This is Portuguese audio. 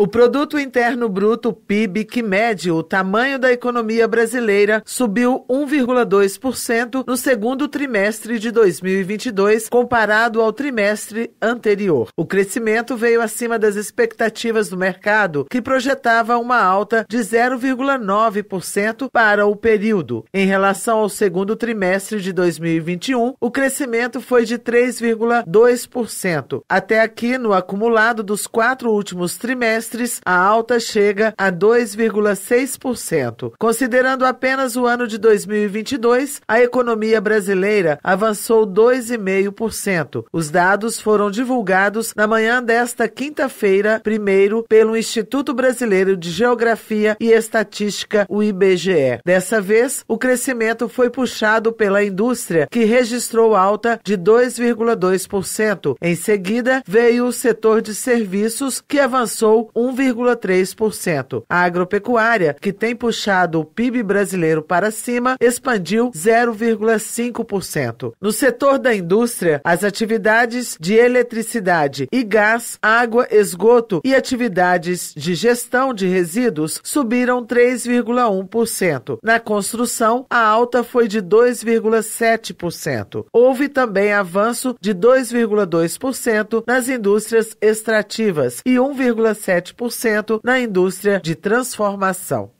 O Produto Interno Bruto, PIB, que mede o tamanho da economia brasileira, subiu 1,2% no segundo trimestre de 2022, comparado ao trimestre anterior. O crescimento veio acima das expectativas do mercado, que projetava uma alta de 0,9% para o período. Em relação ao segundo trimestre de 2021, o crescimento foi de 3,2%. Até aqui, no acumulado dos quatro últimos trimestres, trimestres, a alta chega a 2,6%. Considerando apenas o ano de 2022, a economia brasileira avançou 2,5%. Os dados foram divulgados na manhã desta quinta-feira, primeiro pelo Instituto Brasileiro de Geografia e Estatística, o IBGE. Dessa vez, o crescimento foi puxado pela indústria, que registrou alta de 2,2%. Em seguida, veio o setor de serviços, que avançou 1,3%. A agropecuária, que tem puxado o PIB brasileiro para cima, expandiu 0,5%. No setor da indústria, as atividades de eletricidade e gás, água, esgoto e atividades de gestão de resíduos subiram 3,1%. Na construção, a alta foi de 2,7%. Houve também avanço de 2,2% nas indústrias extrativas e 1,7% 7% na indústria de transformação.